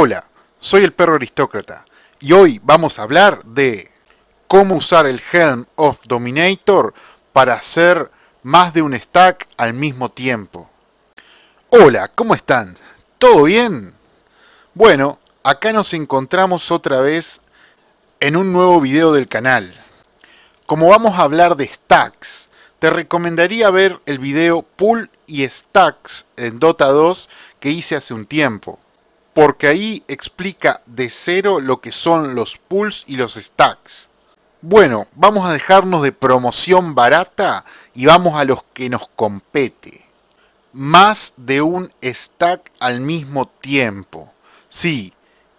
Hola, soy el perro aristócrata y hoy vamos a hablar de cómo usar el Helm of Dominator para hacer más de un stack al mismo tiempo. Hola, ¿cómo están? ¿Todo bien? Bueno, acá nos encontramos otra vez en un nuevo video del canal. Como vamos a hablar de stacks, te recomendaría ver el video Pool y Stacks en Dota 2 que hice hace un tiempo porque ahí explica de cero lo que son los pulls y los stacks. Bueno, vamos a dejarnos de promoción barata y vamos a los que nos compete. Más de un stack al mismo tiempo. Sí,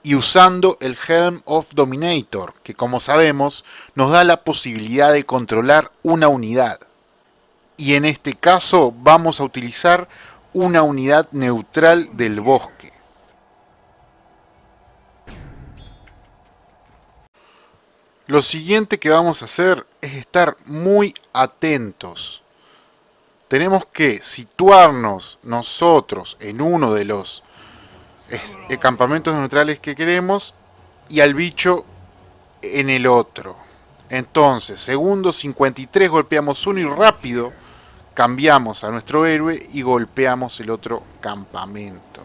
y usando el Helm of Dominator, que como sabemos nos da la posibilidad de controlar una unidad. Y en este caso vamos a utilizar una unidad neutral del bosque. Lo siguiente que vamos a hacer es estar muy atentos. Tenemos que situarnos nosotros en uno de los eh, campamentos neutrales que queremos y al bicho en el otro. Entonces, segundo 53, golpeamos uno y rápido cambiamos a nuestro héroe y golpeamos el otro campamento.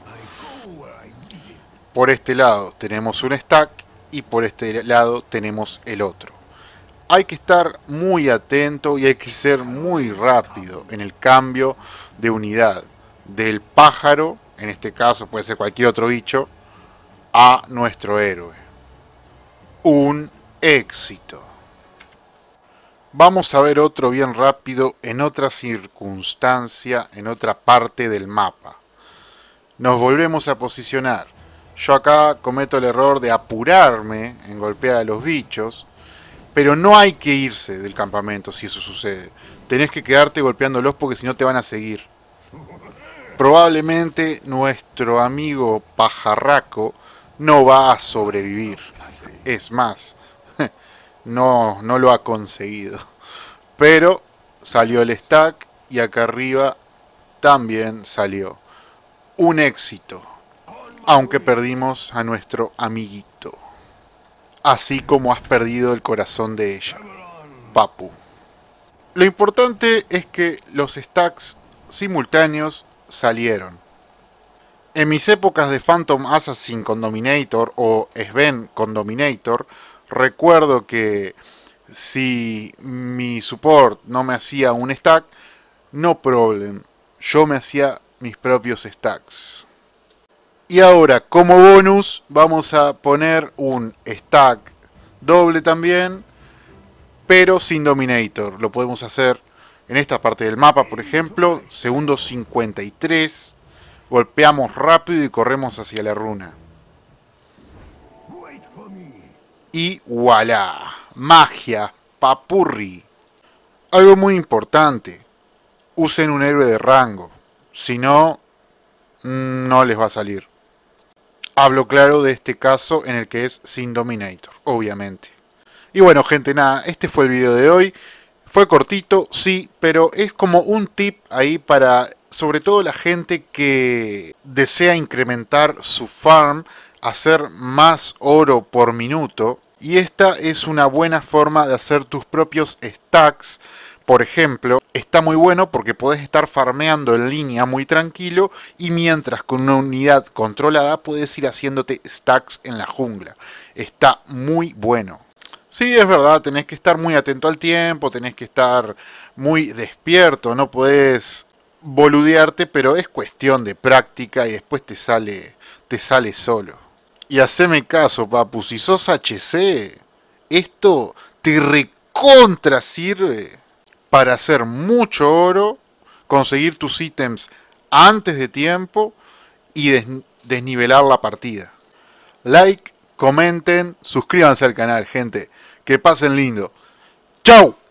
Por este lado tenemos un stack y por este lado tenemos el otro. Hay que estar muy atento y hay que ser muy rápido en el cambio de unidad del pájaro, en este caso puede ser cualquier otro bicho, a nuestro héroe. Un éxito. Vamos a ver otro bien rápido en otra circunstancia, en otra parte del mapa. Nos volvemos a posicionar yo acá cometo el error de apurarme en golpear a los bichos, pero no hay que irse del campamento si eso sucede. Tenés que quedarte golpeándolos porque si no te van a seguir. Probablemente nuestro amigo pajarraco no va a sobrevivir. Es más, no, no lo ha conseguido. Pero salió el stack y acá arriba también salió. Un éxito aunque perdimos a nuestro amiguito, así como has perdido el corazón de ella, Papu. Lo importante es que los stacks simultáneos salieron. En mis épocas de Phantom Assassin con Dominator o Sven con Dominator, recuerdo que si mi support no me hacía un stack, no problem, yo me hacía mis propios stacks. Y ahora, como bonus, vamos a poner un stack doble también, pero sin Dominator. Lo podemos hacer en esta parte del mapa, por ejemplo, segundo 53. Golpeamos rápido y corremos hacia la runa. Y voilà, magia, papurri. Algo muy importante, usen un héroe de rango, si no, mm, no les va a salir. Hablo claro de este caso en el que es sin Dominator, obviamente. Y bueno gente, nada, este fue el video de hoy. Fue cortito, sí, pero es como un tip ahí para sobre todo la gente que desea incrementar su farm, hacer más oro por minuto. Y esta es una buena forma de hacer tus propios stacks, por ejemplo, está muy bueno porque podés estar farmeando en línea muy tranquilo y mientras con una unidad controlada podés ir haciéndote stacks en la jungla. Está muy bueno. Sí, es verdad, tenés que estar muy atento al tiempo, tenés que estar muy despierto, no podés boludearte, pero es cuestión de práctica y después te sale, te sale solo. Y haceme caso, papu, si sos HC, esto te recontra sirve para hacer mucho oro, conseguir tus ítems antes de tiempo y desnivelar la partida. Like, comenten, suscríbanse al canal, gente. Que pasen lindo. Chau.